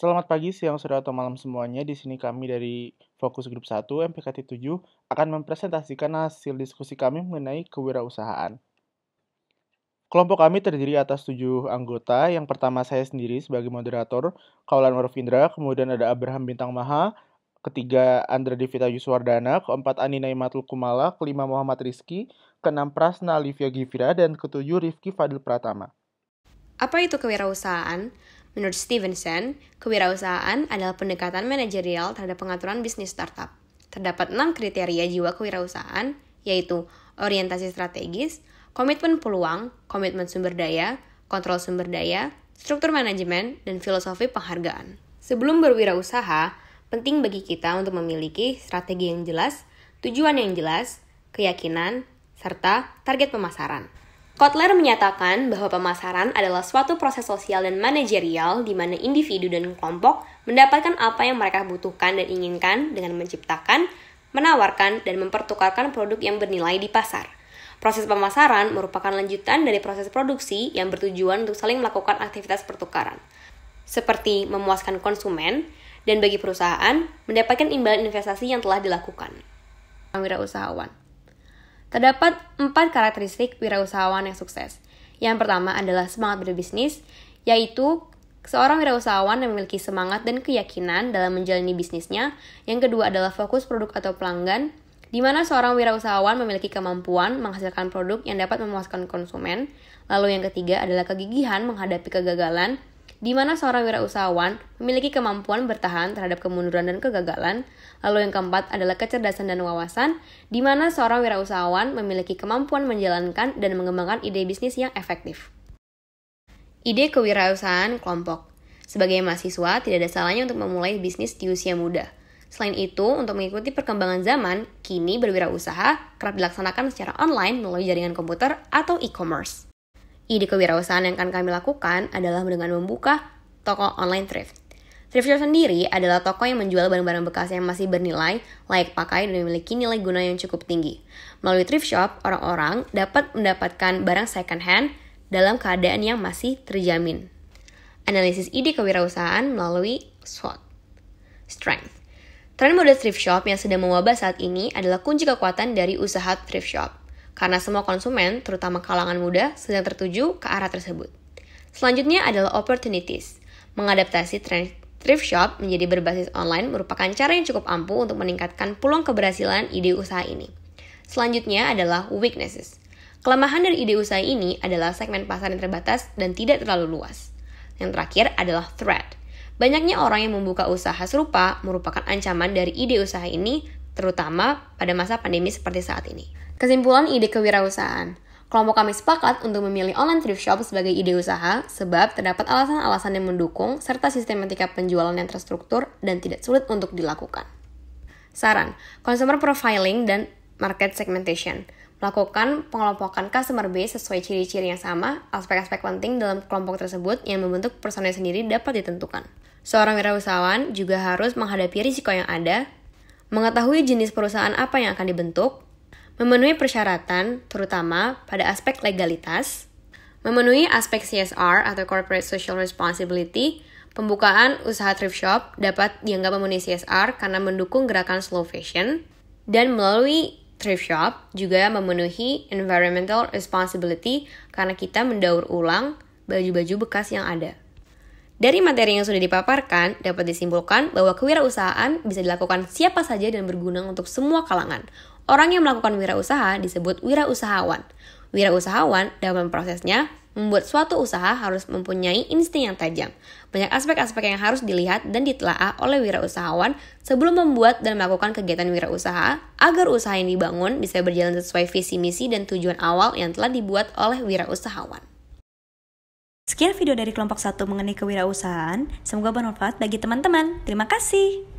Selamat pagi, siang, sore, atau malam semuanya. Di sini kami dari Fokus Grup 1 MPKT 7 akan mempresentasikan hasil diskusi kami mengenai kewirausahaan. Kelompok kami terdiri atas tujuh anggota. Yang pertama saya sendiri sebagai moderator, Kaulan Maruf Indra, kemudian ada Abraham Bintang Maha, ketiga Andra Devita Yuswardana, keempat Ani Naimatul Kumala, kelima Muhammad Rizki, keenam Prasna Olivia Givira, dan ketujuh Rifki Fadil Pratama. Apa itu kewirausahaan? Menurut Stevenson, kewirausahaan adalah pendekatan manajerial terhadap pengaturan bisnis startup. Terdapat enam kriteria jiwa kewirausahaan, yaitu orientasi strategis, komitmen peluang, komitmen sumber daya, kontrol sumber daya, struktur manajemen, dan filosofi penghargaan. Sebelum berwirausaha, penting bagi kita untuk memiliki strategi yang jelas, tujuan yang jelas, keyakinan, serta target pemasaran. Kotler menyatakan bahwa pemasaran adalah suatu proses sosial dan manajerial di mana individu dan kelompok mendapatkan apa yang mereka butuhkan dan inginkan dengan menciptakan, menawarkan, dan mempertukarkan produk yang bernilai di pasar. Proses pemasaran merupakan lanjutan dari proses produksi yang bertujuan untuk saling melakukan aktivitas pertukaran, seperti memuaskan konsumen dan bagi perusahaan mendapatkan imbalan investasi yang telah dilakukan. Usahawan Terdapat empat karakteristik wirausahawan yang sukses. Yang pertama adalah semangat berbisnis, yaitu seorang wirausahawan yang memiliki semangat dan keyakinan dalam menjalani bisnisnya. Yang kedua adalah fokus produk atau pelanggan, di mana seorang wirausahawan memiliki kemampuan menghasilkan produk yang dapat memuaskan konsumen. Lalu yang ketiga adalah kegigihan menghadapi kegagalan, di mana seorang wirausahawan memiliki kemampuan bertahan terhadap kemunduran dan kegagalan. Lalu yang keempat adalah kecerdasan dan wawasan, di mana seorang wirausahawan memiliki kemampuan menjalankan dan mengembangkan ide bisnis yang efektif. Ide kewirausahaan kelompok. Sebagai mahasiswa, tidak ada salahnya untuk memulai bisnis di usia muda. Selain itu, untuk mengikuti perkembangan zaman, kini berwirausaha kerap dilaksanakan secara online melalui jaringan komputer atau e-commerce. Ide kewirausahaan yang akan kami lakukan adalah dengan membuka toko online thrift. Thrift shop sendiri adalah toko yang menjual barang-barang bekas yang masih bernilai, layak pakai, dan memiliki nilai guna yang cukup tinggi. Melalui thrift shop, orang-orang dapat mendapatkan barang second hand dalam keadaan yang masih terjamin. Analisis ide kewirausahaan melalui SWOT. Strength. Tren mode thrift shop yang sedang mewabah saat ini adalah kunci kekuatan dari usaha thrift shop karena semua konsumen, terutama kalangan muda, sedang tertuju ke arah tersebut. Selanjutnya adalah opportunities. Mengadaptasi trend thrift shop menjadi berbasis online merupakan cara yang cukup ampuh untuk meningkatkan peluang keberhasilan ide usaha ini. Selanjutnya adalah weaknesses. Kelemahan dari ide usaha ini adalah segmen pasar yang terbatas dan tidak terlalu luas. Yang terakhir adalah threat. Banyaknya orang yang membuka usaha serupa merupakan ancaman dari ide usaha ini terutama pada masa pandemi seperti saat ini. Kesimpulan ide kewirausahaan. Kelompok kami sepakat untuk memilih online thrift shop sebagai ide usaha sebab terdapat alasan-alasan yang mendukung serta sistematika penjualan yang terstruktur dan tidak sulit untuk dilakukan. Saran, consumer profiling dan market segmentation. Melakukan pengelompokan customer base sesuai ciri-ciri yang sama, aspek-aspek penting dalam kelompok tersebut yang membentuk personel sendiri dapat ditentukan. Seorang wirausahawan juga harus menghadapi risiko yang ada, mengetahui jenis perusahaan apa yang akan dibentuk, memenuhi persyaratan, terutama pada aspek legalitas, memenuhi aspek CSR atau Corporate Social Responsibility, pembukaan usaha thrift shop dapat dianggap memenuhi CSR karena mendukung gerakan slow fashion, dan melalui thrift shop juga memenuhi environmental responsibility karena kita mendaur ulang baju-baju bekas yang ada. Dari materi yang sudah dipaparkan, dapat disimpulkan bahwa kewirausahaan bisa dilakukan siapa saja dan berguna untuk semua kalangan. Orang yang melakukan wirausaha disebut wirausahawan. Wirausahawan dalam prosesnya membuat suatu usaha harus mempunyai insting yang tajam. Banyak aspek-aspek yang harus dilihat dan ditelaah oleh wirausahawan sebelum membuat dan melakukan kegiatan wirausaha agar usaha yang dibangun bisa berjalan sesuai visi misi dan tujuan awal yang telah dibuat oleh wirausahawan. Sekian video dari kelompok satu mengenai kewirausahaan. Semoga bermanfaat bagi teman-teman. Terima kasih.